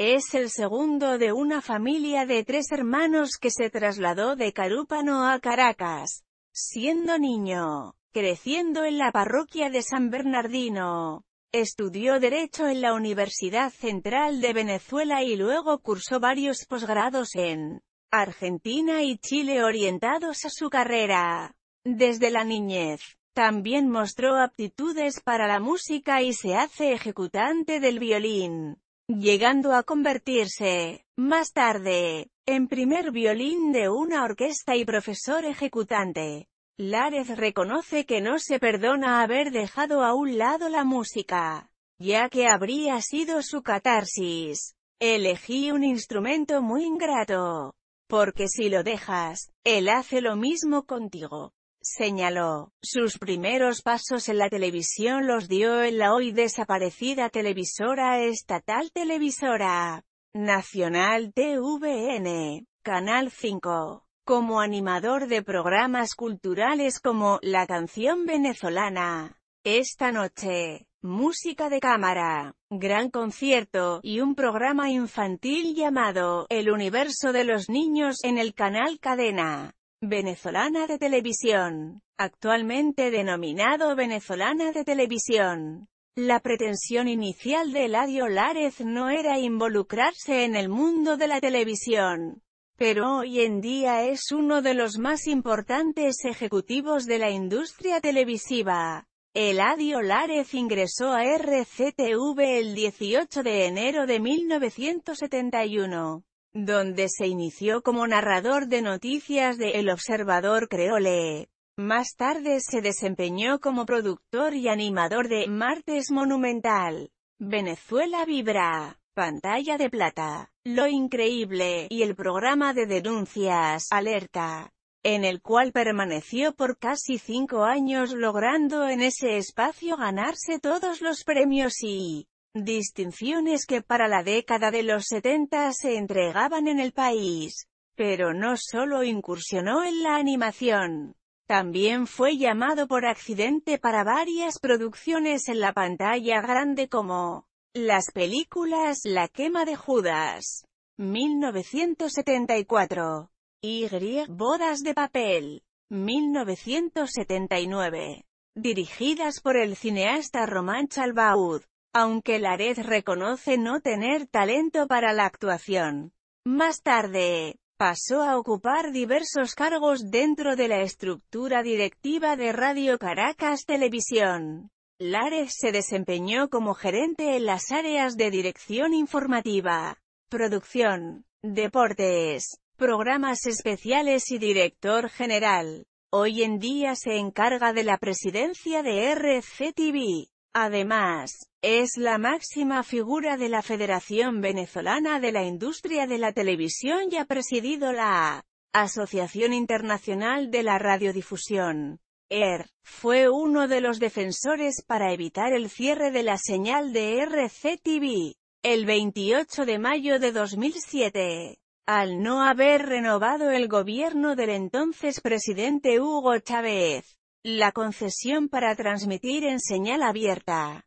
Es el segundo de una familia de tres hermanos que se trasladó de Carúpano a Caracas, siendo niño, creciendo en la parroquia de San Bernardino. Estudió Derecho en la Universidad Central de Venezuela y luego cursó varios posgrados en Argentina y Chile orientados a su carrera. Desde la niñez, también mostró aptitudes para la música y se hace ejecutante del violín llegando a convertirse, más tarde, en primer violín de una orquesta y profesor ejecutante. Lárez reconoce que no se perdona haber dejado a un lado la música, ya que habría sido su catarsis. Elegí un instrumento muy ingrato, porque si lo dejas, él hace lo mismo contigo señaló, sus primeros pasos en la televisión los dio en la hoy desaparecida televisora estatal Televisora Nacional TVN, Canal 5, como animador de programas culturales como La canción venezolana, Esta noche, música de cámara, gran concierto, y un programa infantil llamado El Universo de los Niños en el canal Cadena venezolana de televisión, actualmente denominado venezolana de televisión. La pretensión inicial de Eladio Lárez no era involucrarse en el mundo de la televisión, pero hoy en día es uno de los más importantes ejecutivos de la industria televisiva. Eladio Lárez ingresó a RCTV el 18 de enero de 1971 donde se inició como narrador de noticias de El Observador Creole. Más tarde se desempeñó como productor y animador de Martes Monumental, Venezuela Vibra, Pantalla de Plata, Lo Increíble y el programa de denuncias Alerta, en el cual permaneció por casi cinco años logrando en ese espacio ganarse todos los premios y Distinciones que para la década de los 70 se entregaban en el país. Pero no solo incursionó en la animación. También fue llamado por accidente para varias producciones en la pantalla grande como las películas La quema de Judas, 1974, y Bodas de papel, 1979, dirigidas por el cineasta Román Chalbaud aunque Lared reconoce no tener talento para la actuación. Más tarde, pasó a ocupar diversos cargos dentro de la estructura directiva de Radio Caracas Televisión. Lared se desempeñó como gerente en las áreas de dirección informativa, producción, deportes, programas especiales y director general. Hoy en día se encarga de la presidencia de RCTV. Además, es la máxima figura de la Federación Venezolana de la Industria de la Televisión y ha presidido la Asociación Internacional de la Radiodifusión. ER, fue uno de los defensores para evitar el cierre de la señal de RCTV, el 28 de mayo de 2007. Al no haber renovado el gobierno del entonces presidente Hugo Chávez, la concesión para transmitir en señal abierta.